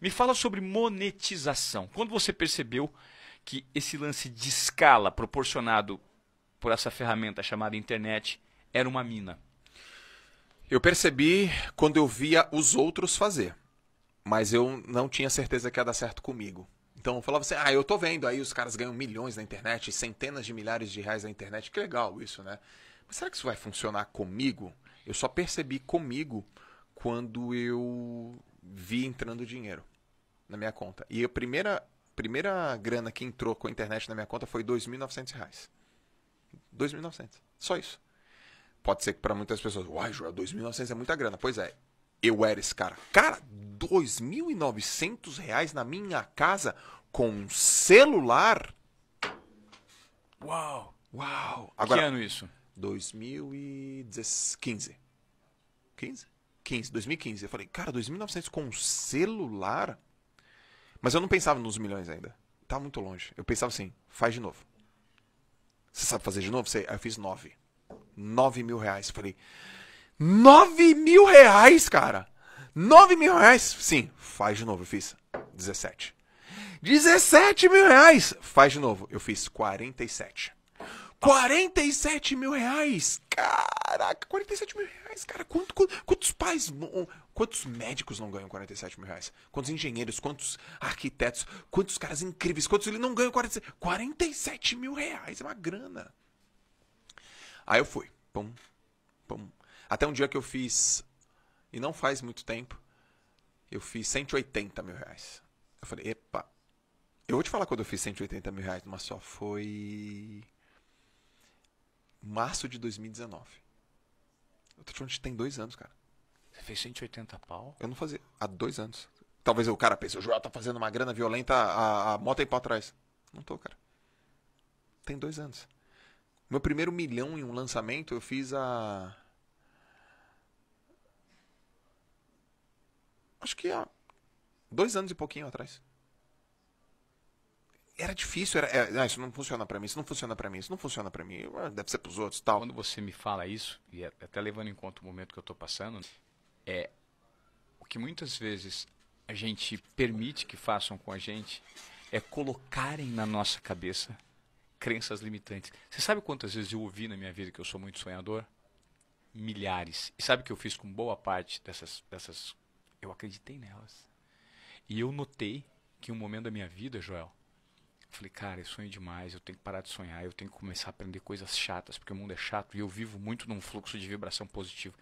Me fala sobre monetização. Quando você percebeu que esse lance de escala proporcionado por essa ferramenta chamada internet era uma mina? Eu percebi quando eu via os outros fazer, mas eu não tinha certeza que ia dar certo comigo. Então eu falava assim: ah, eu tô vendo aí os caras ganham milhões na internet, centenas de milhares de reais na internet, que legal isso, né? Mas será que isso vai funcionar comigo? Eu só percebi comigo quando eu vi entrando dinheiro na minha conta. E a primeira, primeira grana que entrou com a internet na minha conta foi R$ 2.900. 2.900. Só isso. Pode ser que para muitas pessoas, uai, Joel, 2.900 é muita grana. Pois é, eu era esse cara. Cara, 2.900 reais na minha casa com um celular? Uau! Uau! Agora, que ano isso? 2015. 15? 15, 2015. Eu falei, cara, 2.900 com celular? Mas eu não pensava nos milhões ainda. Tá muito longe. Eu pensava assim, faz de novo. Você sabe fazer de novo? Aí eu fiz 9. 9 mil reais. Eu falei, 9 mil reais, cara! 9 mil reais? Sim, faz de novo. Eu fiz 17. 17 mil reais! Faz de novo. Eu fiz 47. 47 mil reais? Caraca, 47 mil reais, cara. Quanto, quantos pais. Quantos médicos não ganham 47 mil reais? Quantos engenheiros, quantos arquitetos, quantos caras incríveis, quantos ele não ganha 47, 47 mil reais? É uma grana. Aí eu fui. Pum, pum. Até um dia que eu fiz, e não faz muito tempo, eu fiz 180 mil reais. Eu falei, epa. Eu vou te falar quando eu fiz 180 mil reais, mas só foi março de 2019. Eu tô te falando gente tem dois anos, cara. Você fez 180 pau? Eu não fazia. Há dois anos. Talvez o cara pense, o Joel tá fazendo uma grana violenta, a, a moto aí é pra trás. Não tô, cara. Tem dois anos. Meu primeiro milhão em um lançamento eu fiz a. Acho que há dois anos e pouquinho atrás era difícil, era, era é, ah, isso não funciona para mim, isso não funciona para mim, isso não funciona para mim, ah, deve ser para os outros, tal. Quando você me fala isso, e é, é até levando em conta o momento que eu estou passando, é o que muitas vezes a gente permite que façam com a gente é colocarem na nossa cabeça crenças limitantes. Você sabe quantas vezes eu ouvi na minha vida que eu sou muito sonhador? Milhares. E sabe o que eu fiz com boa parte dessas dessas eu acreditei nelas. E eu notei que um momento da minha vida, Joel, falei, cara, eu sonho demais, eu tenho que parar de sonhar, eu tenho que começar a aprender coisas chatas, porque o mundo é chato e eu vivo muito num fluxo de vibração positiva.